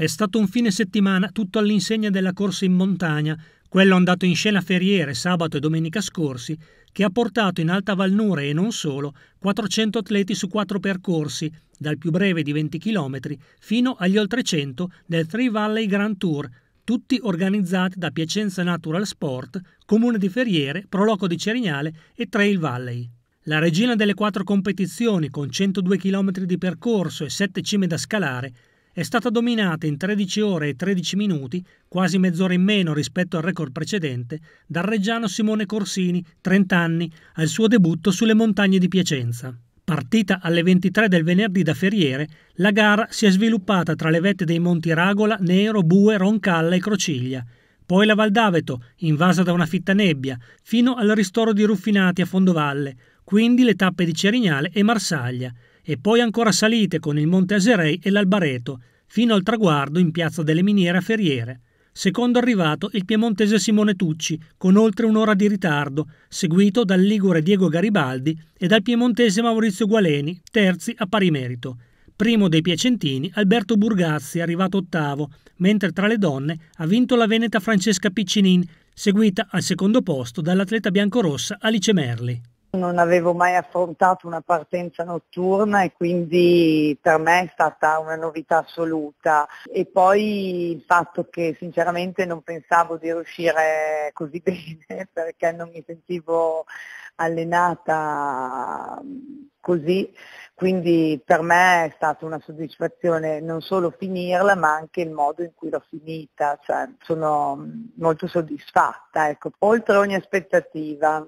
È stato un fine settimana tutto all'insegna della corsa in montagna, quello andato in scena feriere sabato e domenica scorsi, che ha portato in Alta Valnure e non solo 400 atleti su quattro percorsi, dal più breve di 20 km fino agli oltre 100 del Three Valley Grand Tour, tutti organizzati da Piacenza Natural Sport, Comune di Feriere, Proloco di Cerignale e Trail Valley. La regina delle quattro competizioni, con 102 km di percorso e 7 cime da scalare, è stata dominata in 13 ore e 13 minuti, quasi mezz'ora in meno rispetto al record precedente, dal reggiano Simone Corsini, 30 anni, al suo debutto sulle montagne di Piacenza. Partita alle 23 del venerdì da Ferriere, la gara si è sviluppata tra le vette dei Monti Ragola, Nero, Bue, Roncalla e Crociglia. Poi la Val d'Aveto, invasa da una fitta nebbia, fino al ristoro di Ruffinati a Fondovalle, quindi le tappe di Cerignale e Marsaglia e poi ancora salite con il Monte Aserei e l'Albareto, fino al traguardo in Piazza delle Miniere a Ferriere. Secondo arrivato il piemontese Simone Tucci, con oltre un'ora di ritardo, seguito dal ligure Diego Garibaldi e dal piemontese Maurizio Gualeni, terzi a pari merito. Primo dei piacentini Alberto Burgazzi, arrivato ottavo, mentre tra le donne ha vinto la veneta Francesca Piccinin, seguita al secondo posto dall'atleta biancorossa Alice Merli. Non avevo mai affrontato una partenza notturna e quindi per me è stata una novità assoluta e poi il fatto che sinceramente non pensavo di riuscire così bene perché non mi sentivo allenata mm, così, quindi per me è stata una soddisfazione non solo finirla ma anche il modo in cui l'ho finita, cioè, sono mm, molto soddisfatta, ecco, oltre ogni aspettativa.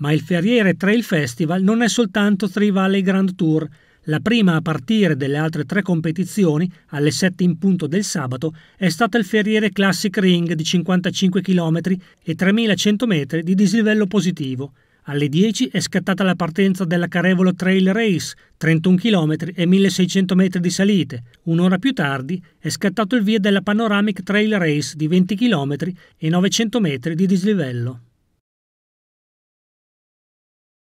Ma il Ferriere Trail Festival non è soltanto Three Valley Grand Tour, la prima a partire delle altre tre competizioni, alle 7 in punto del sabato, è stata il Ferriere Classic Ring di 55 km e 3100 m di dislivello positivo. Alle 10 è scattata la partenza della Carevolo Trail Race, 31 km e 1600 m di salite. Un'ora più tardi è scattato il via della Panoramic Trail Race di 20 km e 900 m di dislivello.